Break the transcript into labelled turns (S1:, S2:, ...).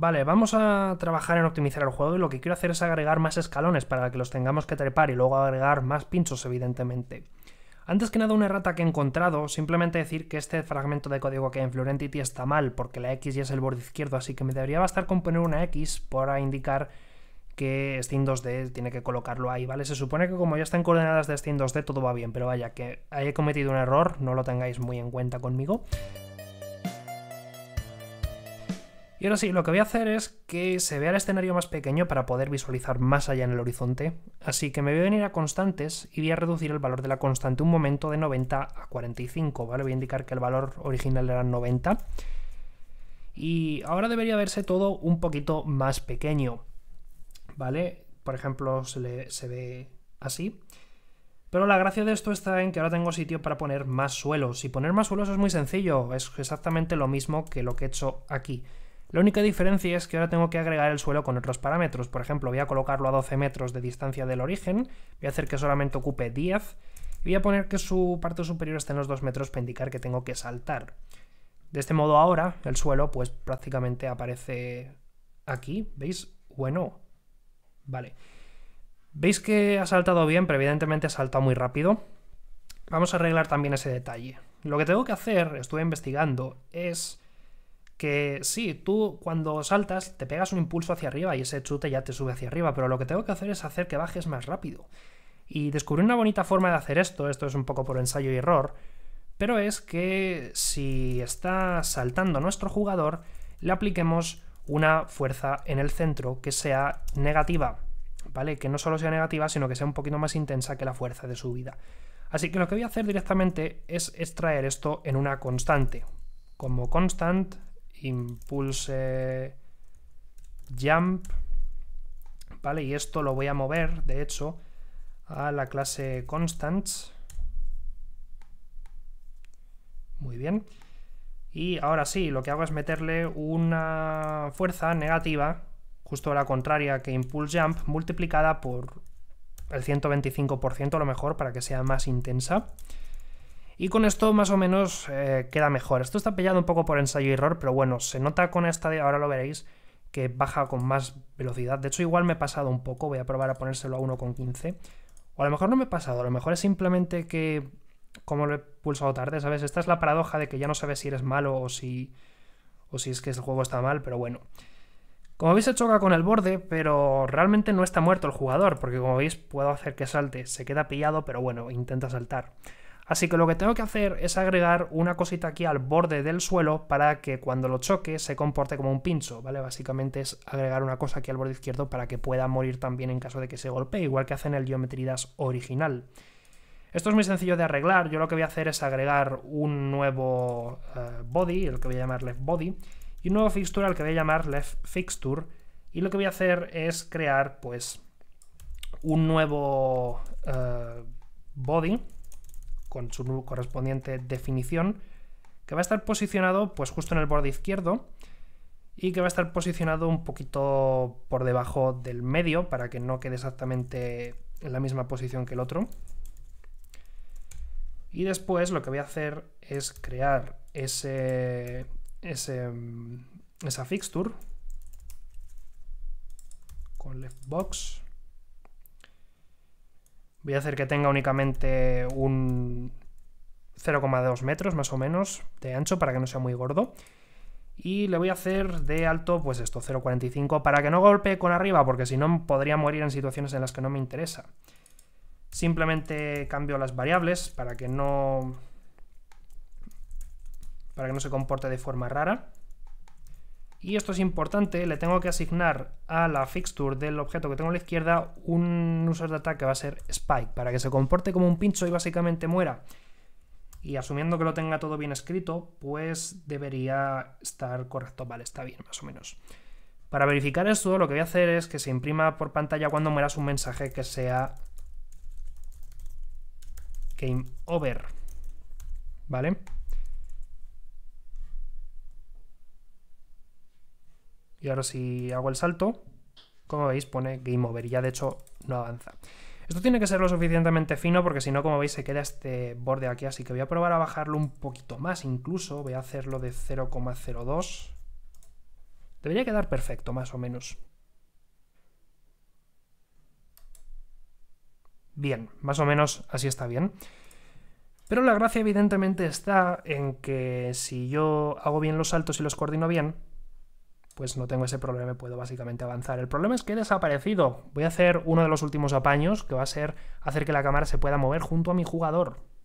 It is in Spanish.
S1: Vale, vamos a trabajar en optimizar el juego y lo que quiero hacer es agregar más escalones para que los tengamos que trepar y luego agregar más pinchos, evidentemente. Antes que nada, una errata que he encontrado, simplemente decir que este fragmento de código que en Florentity está mal, porque la X ya es el borde izquierdo, así que me debería bastar con poner una X para indicar que Steam 2D tiene que colocarlo ahí, ¿vale? Se supone que como ya están coordenadas de Steam 2D todo va bien, pero vaya, que haya cometido un error, no lo tengáis muy en cuenta conmigo. Y ahora sí, lo que voy a hacer es que se vea el escenario más pequeño para poder visualizar más allá en el horizonte, así que me voy a venir a constantes y voy a reducir el valor de la constante un momento de 90 a 45, ¿vale? Voy a indicar que el valor original era 90. Y ahora debería verse todo un poquito más pequeño, ¿vale? Por ejemplo, se, se ve así. Pero la gracia de esto está en que ahora tengo sitio para poner más suelos. Y poner más suelos es muy sencillo, es exactamente lo mismo que lo que he hecho aquí. La única diferencia es que ahora tengo que agregar el suelo con otros parámetros. Por ejemplo, voy a colocarlo a 12 metros de distancia del origen, voy a hacer que solamente ocupe 10 y voy a poner que su parte superior esté en los 2 metros para indicar que tengo que saltar. De este modo ahora el suelo pues prácticamente aparece aquí, ¿veis? Bueno, vale. ¿Veis que ha saltado bien? Pero evidentemente ha saltado muy rápido. Vamos a arreglar también ese detalle. Lo que tengo que hacer, estuve investigando, es que sí, tú cuando saltas te pegas un impulso hacia arriba y ese chute ya te sube hacia arriba, pero lo que tengo que hacer es hacer que bajes más rápido. Y descubrí una bonita forma de hacer esto, esto es un poco por ensayo y error, pero es que si está saltando nuestro jugador, le apliquemos una fuerza en el centro que sea negativa, ¿vale? Que no solo sea negativa, sino que sea un poquito más intensa que la fuerza de subida. Así que lo que voy a hacer directamente es extraer esto en una constante. Como constant impulse jump, ¿vale? Y esto lo voy a mover, de hecho, a la clase constants. Muy bien. Y ahora sí, lo que hago es meterle una fuerza negativa, justo la contraria que impulse jump, multiplicada por el 125% a lo mejor para que sea más intensa. Y con esto más o menos eh, queda mejor. Esto está pillado un poco por ensayo y error, pero bueno, se nota con esta de ahora lo veréis que baja con más velocidad. De hecho, igual me he pasado un poco, voy a probar a ponérselo a 1.15. O a lo mejor no me he pasado, a lo mejor es simplemente que como lo he pulsado tarde, ¿sabes? Esta es la paradoja de que ya no sabes si eres malo o si o si es que el juego está mal, pero bueno. Como veis se choca con el borde, pero realmente no está muerto el jugador, porque como veis puedo hacer que salte, se queda pillado, pero bueno, intenta saltar. Así que lo que tengo que hacer es agregar una cosita aquí al borde del suelo para que cuando lo choque se comporte como un pincho, ¿vale? Básicamente es agregar una cosa aquí al borde izquierdo para que pueda morir también en caso de que se golpee, igual que hacen el Dash original. Esto es muy sencillo de arreglar, yo lo que voy a hacer es agregar un nuevo eh, body, el que voy a llamar left body, y un nuevo fixture al que voy a llamar left fixture, y lo que voy a hacer es crear pues un nuevo eh, body, con su correspondiente definición, que va a estar posicionado pues justo en el borde izquierdo y que va a estar posicionado un poquito por debajo del medio para que no quede exactamente en la misma posición que el otro. Y después lo que voy a hacer es crear ese, esa fixture con left box Voy a hacer que tenga únicamente un 0,2 metros más o menos de ancho para que no sea muy gordo. Y le voy a hacer de alto, pues esto, 0,45 para que no golpee con arriba, porque si no podría morir en situaciones en las que no me interesa. Simplemente cambio las variables para que no... para que no se comporte de forma rara. Y esto es importante, le tengo que asignar a la fixture del objeto que tengo a la izquierda un user de ataque que va a ser Spike, para que se comporte como un pincho y básicamente muera. Y asumiendo que lo tenga todo bien escrito, pues debería estar correcto. Vale, está bien, más o menos. Para verificar esto, lo que voy a hacer es que se imprima por pantalla cuando mueras un mensaje que sea Game Over. ¿Vale? Y ahora si hago el salto, como veis pone Game Over y ya de hecho no avanza. Esto tiene que ser lo suficientemente fino porque si no, como veis, se queda este borde aquí. Así que voy a probar a bajarlo un poquito más incluso. Voy a hacerlo de 0,02. Debería quedar perfecto, más o menos. Bien, más o menos así está bien. Pero la gracia evidentemente está en que si yo hago bien los saltos y los coordino bien, pues no tengo ese problema y puedo básicamente avanzar. El problema es que he desaparecido. Voy a hacer uno de los últimos apaños, que va a ser hacer que la cámara se pueda mover junto a mi jugador.